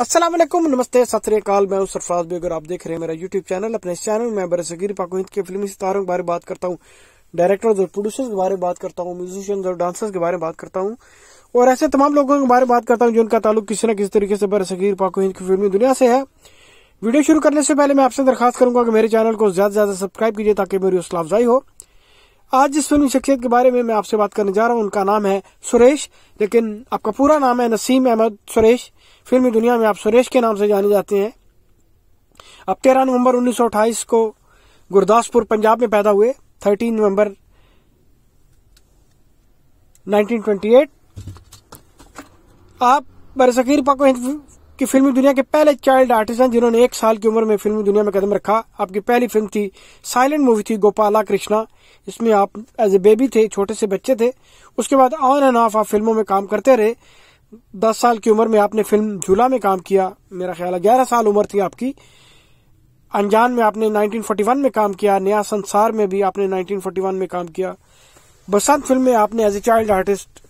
असलम नमस्ते सत मैं हूं सरफराज भी अगर आप देख रहे हैं मेरा यूट्यूब चैनल अपने इस चैनल में बर सगीर के फिल्मी सितारों के बारे में बात करता हूं डायरेक्टर्स और प्रोड्यूसर्स के बारे में बात करता हूं म्यूजिशियंस और डांसर्स के बारे में बात करता हूं और ऐसे तमाम लोगों के बारे में बात करता हूँ जिनका ताल्लुक किसी न किसी तरीके से बर सगीर हिंद की फिल्मी दुनिया से है वीडियो शुरू करने से पहले मैं आपसे दरखास्त करूंगा कि मेरे चैनल को ज्यादा से ज्यादा सब्सक्राइब कीजिए ताकि मेरी हौसला अफजाई हो आज जिस फिल्मी शख्सियत के बारे में मैं आपसे बात करने जा रहा हूँ उनका नाम है सुरेश लेकिन आपका पूरा नाम है नसीम अहमद सुरेश फिल्मी दुनिया में आप सुरेश के नाम से जाने जाते हैं अब तेरह नवंबर उन्नीस को गुरदासपुर पंजाब में पैदा हुए 13 नवंबर 1928 आप बरसकीर पाको कि फिल्मी दुनिया के पहले चाइल्ड आर्टिस्ट हैं जिन्होंने एक साल की उम्र में फिल्मी दुनिया में कदम रखा आपकी पहली फिल्म थी साइलेंट मूवी थी गोपाला कृष्णा इसमें आप एज ए बेबी थे छोटे से बच्चे थे उसके बाद ऑन एंड ऑफ आप फिल्मों में काम करते रहे दस साल की उम्र में आपने फिल्म झूला में काम किया मेरा ख्याल है ग्यारह साल उम्र थी आपकी अनजान में आपने 1941 में काम किया नया संसार में भी आपने 1941 में काम किया बसंत फिल्म में आपने एज ए चाइल्ड आर्टिस्ट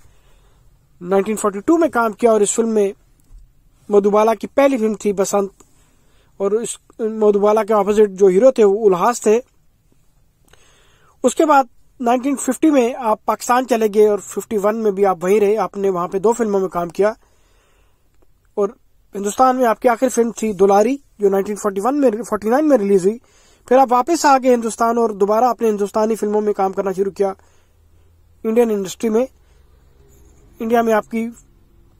1942 में काम किया और इस फिल्म में मधुबाला की पहली फिल्म थी बसंत और इस मधुबाला के ऑपोजिट जो हीरो थे वो उल्हास थे उसके बाद 1950 में आप पाकिस्तान चले गए और 51 में भी आप वहीं रहे आपने वहां पे दो फिल्मों में काम किया और हिंदुस्तान में आपकी आखिरी फिल्म थी दुलारी जो 1941 में 49 में रिलीज हुई फिर आप वापस आ गए हिंदुस्तान और दोबारा आपने हिंदुस्तानी फिल्मों में काम करना शुरू किया इंडियन इंडस्ट्री में इंडिया में आपकी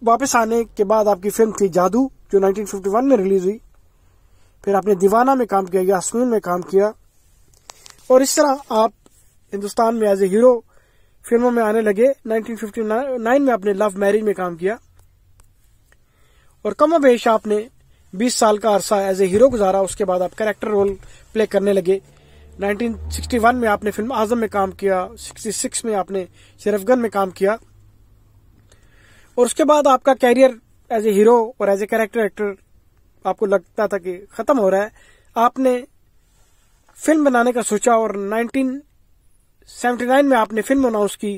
वापस आने के बाद आपकी फिल्म थी जादू जो 1951 में रिलीज हुई फिर आपने दीवाना में काम किया यास्मीन में काम किया और इस तरह आप हिंदुस्तान में एज ए हीरो फिल्मों में आने लगे 1959 में आपने लव मैरिज में काम किया और कम बेश आपने 20 साल का अरसा एज ए हीरो गुजारा उसके बाद आप कैरेक्टर रोल प्ले करने लगे 1961 में आपने फिल्म आजम में काम किया 66 में आपने शेरफगन में काम किया और उसके बाद आपका कैरियर एज ए हीरो और एज ए कैरेक्टर एक्टर आपको लगता था कि खत्म हो रहा है आपने फिल्म बनाने का सोचा और 1979 में आपने फिल्म अनाउंस की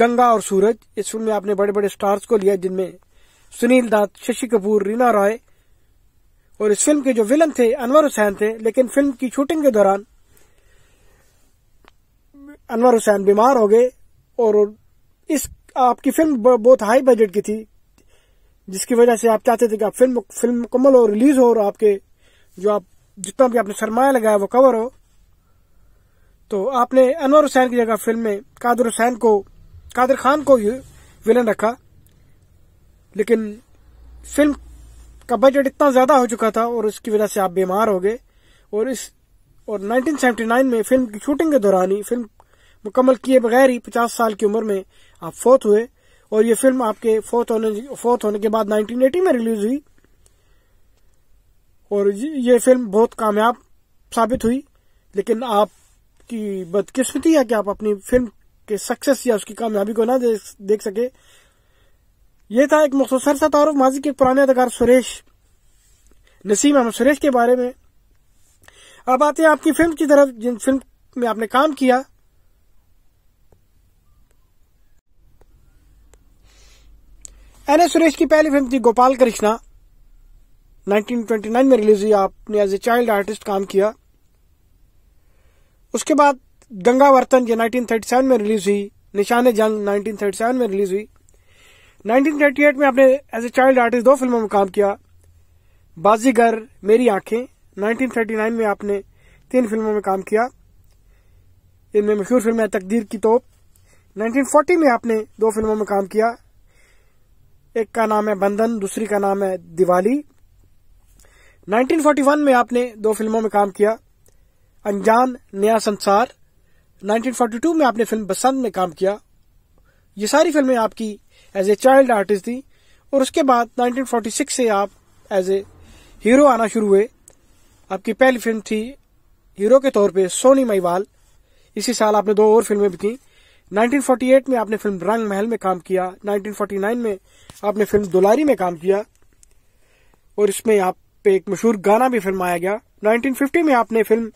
गंगा और सूरज इस फिल्म में आपने बड़े बड़े स्टार्स को लिया जिनमें सुनील दत्त शशि कपूर रीना रॉय और इस फिल्म के जो विलन थे अनवर हुसैन थे लेकिन फिल्म की शूटिंग के दौरान अनवर हुसैन बीमार हो गए और इस आपकी फिल्म बहुत हाई बजट की थी जिसकी वजह से आप चाहते थे कि आप फिल्म फिल्म मुकम्मल हो रिलीज हो और आपके जो आप जितना भी आपने सरमाया लगाया वो कवर हो तो आपने अनवर हुसैन की जगह फिल्म में कादर हुसैन को कादर खान को विलन रखा लेकिन फिल्म का बजट इतना ज्यादा हो चुका था और उसकी वजह से आप बीमार हो गए और इस और 1979 में फिल्म की शूटिंग के दौरान ही फिल्म मुकम्मल किए बगैर ही 50 साल की उम्र में आप फोर्थ हुए और ये फिल्म आपके फोर्थ होने फोर्थ होने के बाद 1980 में रिलीज हुई और ये फिल्म बहुत कामयाब साबित हुई लेकिन आपकी बदकिस्मती है कि आप अपनी फिल्म के सक्सेस या उसकी कामयाबी को ना देख सके ये था एक मुख्तर सा तारफ माजी के पुराने अदाकार सुरेश नसीम अहमद सुरेश के बारे में अब आते हैं आपकी फिल्म की तरफ जिन फिल्म में आपने काम किया एन एस सुरेश की पहली फिल्म थी गोपाल कृष्णा 1929 में रिलीज हुई आपने एज ए चाइल्ड आर्टिस्ट काम किया उसके बाद गंगा वर्तन जो 1937 में रिलीज हुई निशान जंग 1937 में रिलीज हुई 1938 में आपने एज ए चाइल्ड आर्टिस्ट दो फिल्मों में काम किया बाजीगर मेरी आंखें 1939 में आपने तीन फिल्मों में काम किया इनमें मशहूर फिल्म है तकदीर की तोप 1940 में आपने दो फिल्मों में काम किया एक का नाम है बंधन दूसरी का नाम है दिवाली 1941 में आपने दो फिल्मों में काम किया अनजान नया संसार 1942 में आपने फिल्म बसंत में काम किया ये सारी फिल्में आपकी एज ए चाइल्ड आर्टिस्ट थी और उसके बाद 1946 से आप एज ए हीरो आना शुरू हुए आपकी पहली फिल्म थी हीरो के तौर पे सोनी महिवाल इसी साल आपने दो और फिल्में भी की 1948 में आपने फिल्म रंग महल में काम किया 1949 में आपने फिल्म दुलारी में काम किया और इसमें आप पे एक मशहूर गाना भी फिल्माया गया 1950 में आपने फिल्म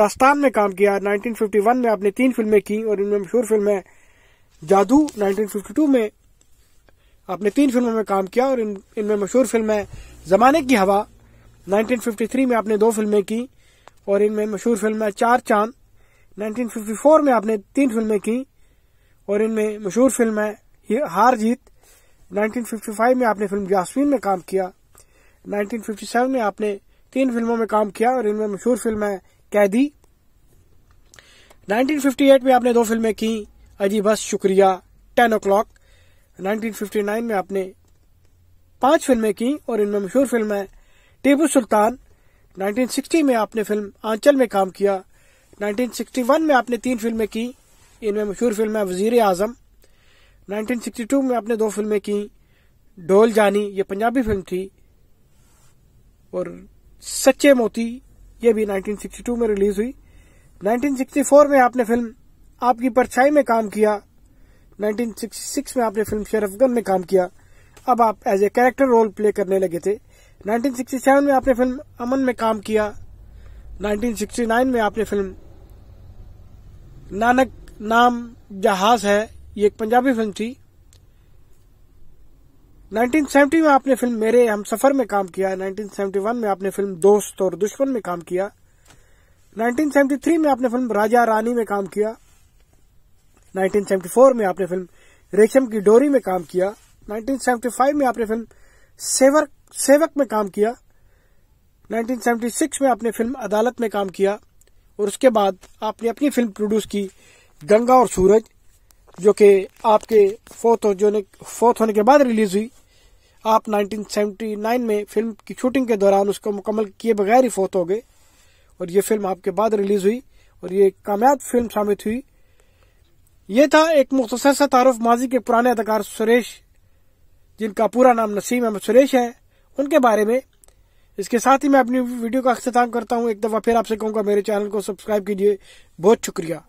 दास्तान में काम किया 1951 में आपने तीन फिल्में की और इनमें मशहूर फिल्म है जादू 1952 में आपने तीन फिल्मों में काम किया और इनमें मशहूर फिल्म है जमाने की हवा 1953 में आपने दो फिल्में की और इनमें मशहूर फिल्म है चार चांद 1954 में आपने तीन फिल्में की और इनमें मशहूर फिल्म है ये हार जीत 1955 में आपने फिल्म जासमीन में काम किया 1957 में आपने तीन फिल्मों में काम किया और इनमें मशहूर फिल्म है कैदी 1958 में आपने दो फिल्में की अजी बस शुक्रिया टेन ओ क्लॉक नाइनटीन में आपने पांच फिल्में की और इनमें मशहूर फिल्म है टीपू सुल्तान 1960 में आपने फिल्म आंचल में काम किया 1961 में आपने तीन फिल्में की इनमें मशहूर फिल्म है वजीर आजम 1962 में आपने दो फिल्में की ढोल जानी ये पंजाबी फिल्म थी और सच्चे मोती ये भी 1962 में रिलीज हुई 1964 में आपने फिल्म आपकी परछाई में काम किया 1966 में आपने फिल्म शरफगन में काम किया अब आप as a character role play करने लगे थे 1967 में आपने फिल्म अमन में काम किया 1969 में आपने फिल्म नानक नाम जहाज है ये एक पंजाबी फिल्म थी 1970 में आपने फिल्म मेरे हम सफर में काम किया 1971 में आपने फिल्म दोस्त और दुश्मन में काम किया 1973 में आपने फिल्म राजा रानी में काम किया 1974 में आपने फिल्म रेशम की डोरी में काम किया 1975 में आपने फिल्म सेवर सेवक में काम किया 1976 में आपने फिल्म अदालत में काम किया और उसके बाद आपने अपनी फिल्म प्रोड्यूस की गंगा और सूरज जो कि आपके फोर्थ हो जो फोर्थ होने के बाद रिलीज हुई आप 1979 में फिल्म की शूटिंग के दौरान उसको मुकम्मल किए बगैर ही फोर्थ हो गए और ये फिल्म आपके बाद रिलीज हुई और ये कामयाब फिल्म साबित हुई ये था एक मुख्तर सा तारुफ माजी के पुराने अदाकार सुरेश जिनका पूरा नाम नसीम अहमद सुरेश है उनके बारे में इसके साथ ही मैं अपनी वीडियो का अख्ताम करता हूँ एक दफ़ा फिर आपसे कहूंगा मेरे चैनल को सब्सक्राइब कीजिए बहुत शुक्रिया